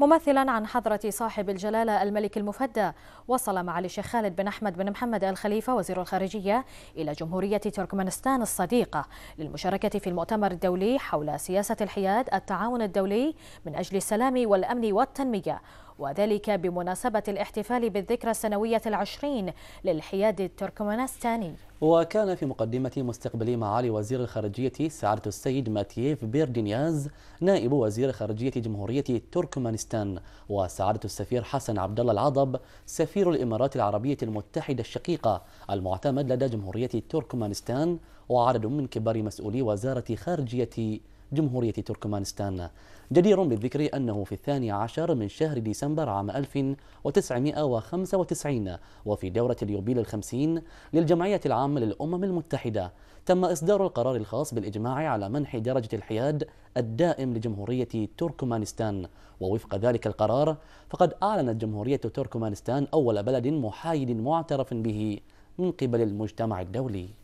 ممثلا عن حضرة صاحب الجلالة الملك المفدى وصل معالي الشيخ خالد بن أحمد بن محمد الخليفة وزير الخارجية إلى جمهورية تركمانستان الصديقة للمشاركة في المؤتمر الدولي حول سياسة الحياد التعاون الدولي من أجل السلام والأمن والتنمية وذلك بمناسبة الاحتفال بالذكرى السنوية العشرين للحياد التركمانستاني وكان في مقدمة مستقبلي معالي وزير الخارجية سعادة السيد ماتييف بيردينياز نائب وزير خارجية جمهورية تركمانستان وسعادة السفير حسن عبد الله العضب سفير الإمارات العربية المتحدة الشقيقة المعتمد لدى جمهورية تركمانستان وعدد من كبار مسؤولي وزارة خارجية جمهورية تركمانستان جدير بالذكر أنه في الثاني عشر من شهر ديسمبر عام 1995 وفي دورة اليوبيل الخمسين للجمعية العامة للأمم المتحدة تم إصدار القرار الخاص بالإجماع على منح درجة الحياد الدائم لجمهورية تركمانستان ووفق ذلك القرار فقد أعلنت جمهورية تركمانستان أول بلد محايد معترف به من قبل المجتمع الدولي